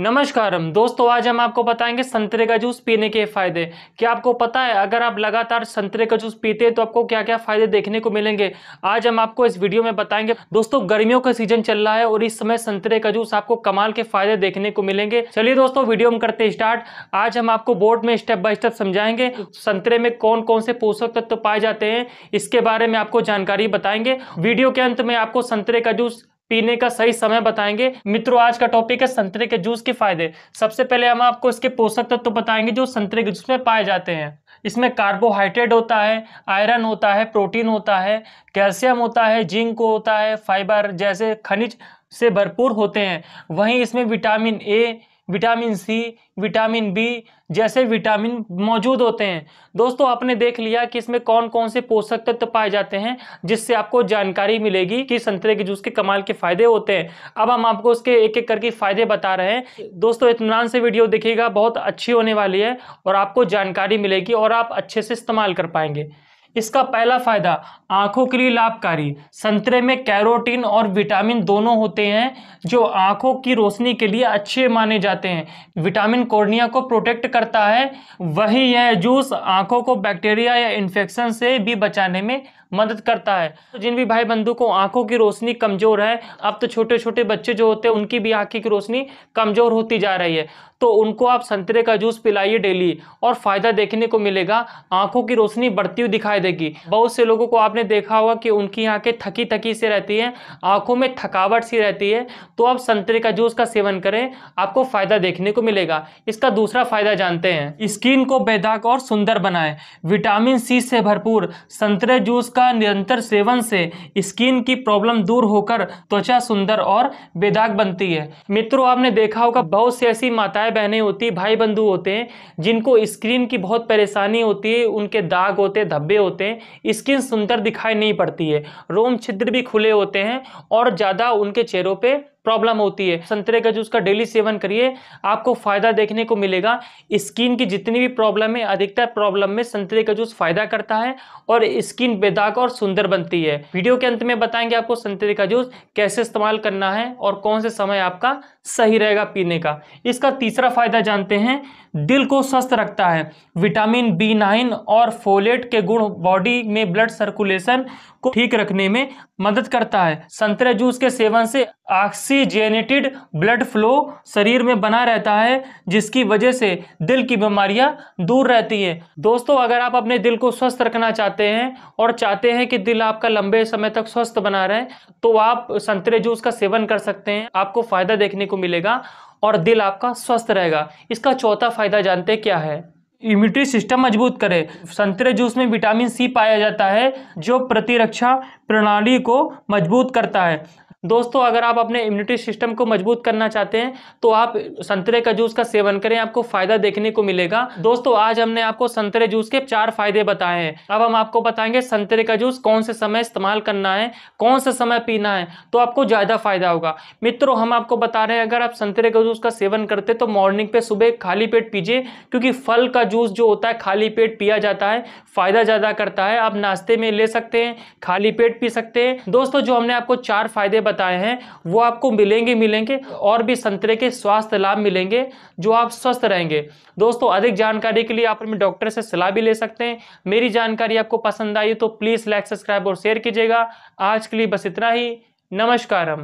नमस्कार हम दोस्तों आज हम आपको बताएंगे संतरे का जूस पीने के फायदे क्या आपको पता है अगर आप लगातार संतरे का जूस पीते हैं तो आपको क्या क्या फायदे देखने को मिलेंगे आज हम आपको इस वीडियो में बताएंगे दोस्तों गर्मियों का सीजन चल रहा है और इस समय संतरे का जूस आपको कमाल के फायदे देखने को मिलेंगे चलिए दोस्तों वीडियो हम करते स्टार्ट आज हम आपको बोर्ड में स्टेप बाय स्टेप समझाएंगे संतरे में कौन कौन से पोषक तत्व पाए जाते हैं इसके बारे में आपको जानकारी बताएंगे वीडियो के अंत में आपको संतरे का जूस पीने का सही समय बताएंगे मित्रों आज का टॉपिक है संतरे के जूस के फायदे सबसे पहले हम आपको इसके पोषक तत्व तो बताएंगे जो संतरे के जूस में पाए जाते हैं इसमें कार्बोहाइड्रेट होता है आयरन होता है प्रोटीन होता है कैल्शियम होता है जिंक होता है फाइबर जैसे खनिज से भरपूर होते हैं वहीं इसमें vitamin A vitamin C vitamin B जैसे विटामिन मौजूद होते हैं दोस्तों आपने देख लिया कि इसमें कौन कौन से पोषक तत्व तो पाए जाते हैं जिससे आपको जानकारी मिलेगी कि संतरे के जूस के कमाल के फायदे होते हैं अब हम आपको उसके एक एक करके फायदे बता रहे हैं दोस्तों इतमान से वीडियो देखिएगा बहुत अच्छी होने वाली है और आपको जानकारी मिलेगी और आप अच्छे से इस्तेमाल कर पाएंगे इसका पहला फायदा आंखों के लिए लाभकारी संतरे में कैरोटीन और विटामिन दोनों होते हैं जो आंखों की रोशनी के लिए अच्छे माने जाते हैं विटामिन कोर्निया को प्रोटेक्ट करता है वही यह जूस आंखों को बैक्टीरिया या इन्फेक्शन से भी बचाने में मदद करता है जिन भी भाई बंधु को आंखों की रोशनी कमज़ोर है अब तो छोटे छोटे बच्चे जो होते हैं उनकी भी आंखें की रोशनी कमज़ोर होती जा रही है तो उनको आप संतरे का जूस पिलाइए डेली और फ़ायदा देखने को मिलेगा आंखों की रोशनी बढ़ती हुई दिखाई देगी बहुत से लोगों को आपने देखा होगा कि उनकी आंखें थकी थकी से रहती हैं आंखों में थकावट सी रहती है तो आप संतरे का जूस का सेवन करें आपको फ़ायदा देखने को मिलेगा इसका दूसरा फ़ायदा जानते हैं स्किन को बेदाग और सुंदर बनाए विटामिन सी से भरपूर संतरे जूस का निरंतर सेवन से स्किन की प्रॉब्लम दूर होकर त्वचा सुंदर और बेदाग बनती है मित्रों आपने देखा होगा बहुत सी ऐसी माताएं भाई बहनें होती हैं भाई बंधु होते हैं जिनको स्क्रीन की बहुत परेशानी होती है उनके दाग होते हैं धब्बे होते हैं स्किन सुंदर दिखाई नहीं पड़ती है रोम छिद्र भी खुले होते हैं और ज़्यादा उनके चेहरों पर प्रॉब्लम होती है संतरे का जूस का डेली सेवन करिए आपको फायदा देखने को मिलेगा स्किन की जितनी भी प्रॉब्लम है अधिकतर प्रॉब्लम में संतरे का जूस फायदा करता है और स्किन बेदाग और सुंदर बनती है वीडियो के अंत में बताएंगे आपको संतरे का जूस कैसे इस्तेमाल करना है और कौन से समय आपका सही रहेगा पीने का इसका तीसरा फायदा जानते हैं दिल को स्वस्थ रखता है विटामिन बी नाइन और फोलेट के गुण बॉडी में ब्लड सर्कुलेशन को ठीक रखने में मदद करता है संतरे जूस के सेवन से आक्स ऑक्सीजेनेटेड ब्लड फ्लो शरीर में बना रहता है जिसकी वजह से दिल की बीमारियां दूर रहती हैं दोस्तों अगर आप अपने दिल को स्वस्थ रखना चाहते हैं और चाहते हैं कि दिल आपका लंबे समय तक स्वस्थ बना रहे तो आप संतरे जूस का सेवन कर सकते हैं आपको फ़ायदा देखने को मिलेगा और दिल आपका स्वस्थ रहेगा इसका चौथा फायदा जानते क्या है इम्यूनिटी सिस्टम मजबूत करे संतरे जूस में विटामिन सी पाया जाता है जो प्रतिरक्षा प्रणाली को मजबूत करता है दोस्तों अगर आप अपने इम्यूनिटी सिस्टम को मजबूत करना चाहते हैं तो आप संतरे का जूस का सेवन करें आपको फायदा देखने को मिलेगा दोस्तों आज हमने आपको संतरे जूस के चार फायदे बताए हैं अब हम आपको बताएंगे संतरे का जूस कौन से समय इस्तेमाल करना है कौन सा समय पीना है तो आपको ज़्यादा फायदा होगा मित्रों हम आपको बता रहे हैं अगर आप संतरे का जूस का सेवन करते तो मॉर्निंग पे सुबह खाली पेट पीजिए क्योंकि फल का जूस जो होता है खाली पेट पिया जाता है फायदा ज़्यादा करता है आप नाश्ते में ले सकते हैं खाली पेट पी सकते हैं दोस्तों जो हमने आपको चार फायदे बताए हैं वो आपको मिलेंगे मिलेंगे और भी संतरे के स्वास्थ्य लाभ मिलेंगे जो आप स्वस्थ रहेंगे दोस्तों अधिक जानकारी के लिए आप अपने डॉक्टर से सलाह भी ले सकते हैं मेरी जानकारी आपको पसंद आई तो प्लीज़ लाइक सब्सक्राइब और शेयर कीजिएगा आज के लिए बस इतना ही नमस्कार